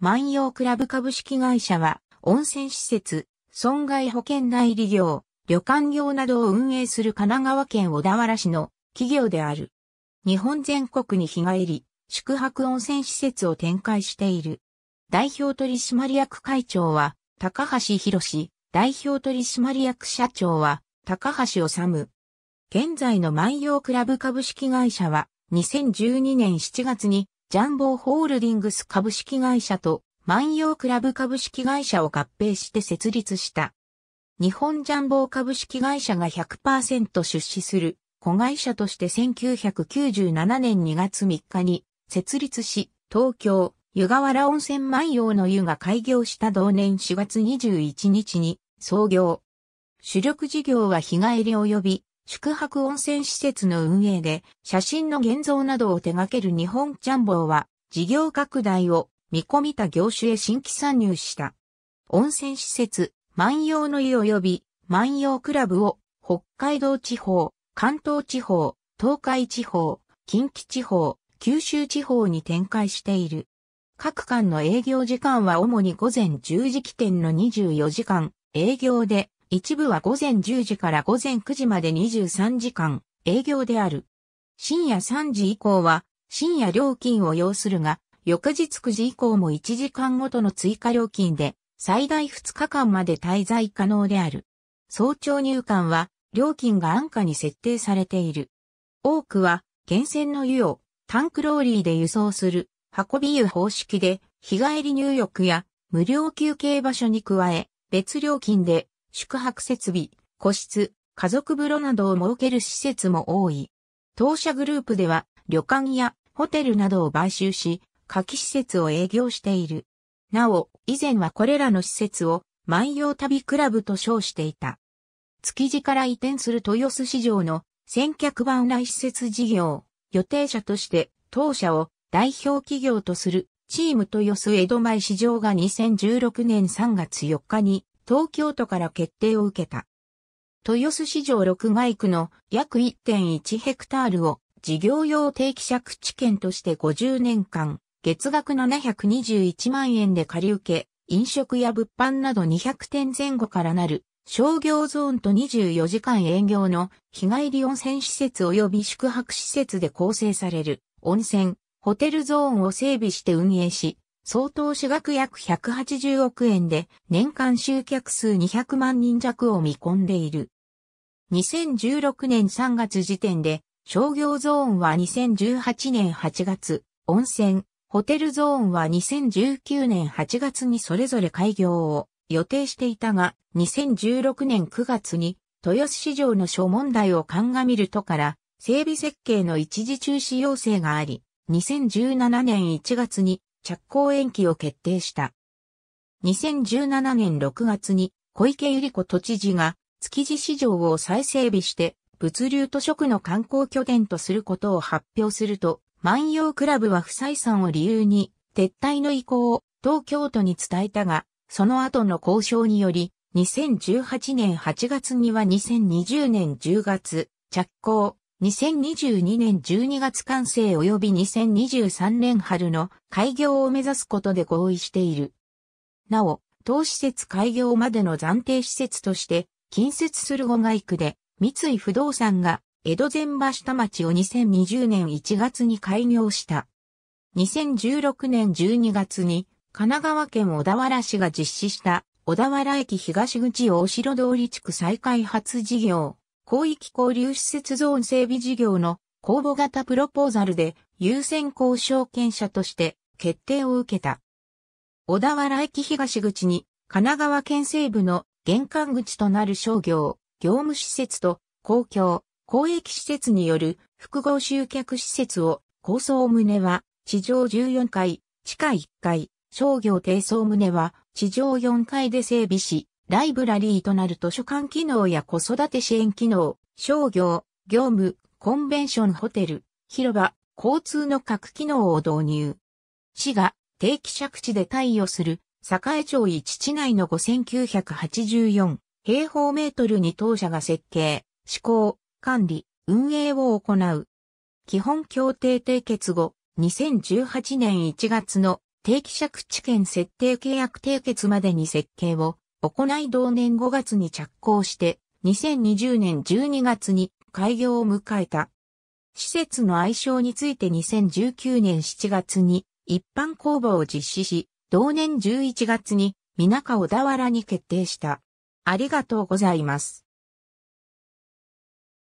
万葉クラブ株式会社は、温泉施設、損害保険代理業、旅館業などを運営する神奈川県小田原市の企業である。日本全国に日帰り、宿泊温泉施設を展開している。代表取締役会長は、高橋博士、代表取締役社長は、高橋治。現在の万葉クラブ株式会社は、2012年7月にジャンボーホールディングス株式会社と万葉クラブ株式会社を合併して設立した。日本ジャンボー株式会社が100%出資する子会社として1997年2月3日に設立し、東京、湯河原温泉万葉の湯が開業した同年4月21日に創業。主力事業は日帰り及び宿泊温泉施設の運営で写真の現像などを手掛ける日本ジャンボーは事業拡大を見込みた業種へ新規参入した。温泉施設、万葉の湯及び万葉クラブを北海道地方、関東地方、東海地方、近畿地方、九州地方に展開している。各館の営業時間は主に午前10時起点の24時間営業で一部は午前10時から午前9時まで23時間営業である。深夜3時以降は深夜料金を要するが、翌日9時以降も1時間ごとの追加料金で最大2日間まで滞在可能である。早朝入館は料金が安価に設定されている。多くは源泉の湯をタンクローリーで輸送する運び湯方式で日帰り入浴や無料休憩場所に加え別料金で宿泊設備、個室、家族風呂などを設ける施設も多い。当社グループでは旅館やホテルなどを買収し、夏季施設を営業している。なお、以前はこれらの施設を万葉旅クラブと称していた。築地から移転する豊洲市場の先客番来施設事業、予定者として当社を代表企業とするチーム豊洲江戸前市場が2016年3月4日に東京都から決定を受けた。豊洲市場六街区の約1.1ヘクタールを事業用定期借地権として50年間、月額721万円で借り受け、飲食や物販など200点前後からなる商業ゾーンと24時間営業の日帰り温泉施設及び宿泊施設で構成される温泉、ホテルゾーンを整備して運営し、相当私学約180億円で年間集客数200万人弱を見込んでいる。2016年3月時点で商業ゾーンは2018年8月、温泉、ホテルゾーンは2019年8月にそれぞれ開業を予定していたが、2016年9月に豊洲市場の諸問題を鑑みるとから整備設計の一時中止要請があり、2017年1月に着工延期を決定した。2017年6月に小池百合子都知事が築地市場を再整備して物流と食の観光拠点とすることを発表すると、万葉クラブは不採算を理由に撤退の意向を東京都に伝えたが、その後の交渉により、2018年8月には2020年10月、着工、2022年12月完成及び2023年春の開業を目指すことで合意している。なお、当施設開業までの暫定施設として、近接する五街区で、三井不動産が江戸前橋田町を2020年1月に開業した。2016年12月に、神奈川県小田原市が実施した、小田原駅東口大城通り地区再開発事業。広域交流施設ゾーン整備事業の公募型プロポーザルで優先交渉権者として決定を受けた。小田原駅東口に神奈川県西部の玄関口となる商業、業務施設と公共、公益施設による複合集客施設を構想旨は地上14階、地下1階、商業低層棟は地上4階で整備し、ライブラリーとなる図書館機能や子育て支援機能、商業、業務、コンベンションホテル、広場、交通の各機能を導入。市が定期借地で対応する、栄町一地内の5984平方メートルに当社が設計、施行、管理、運営を行う。基本協定締結後、2018年1月の定期借地権設定契約締結までに設計を行い同年5月に着工して、2020年12月に開業を迎えた。施設の愛称について2019年7月に一般公募を実施し、同年11月に皆小田原に決定した。ありがとうございます。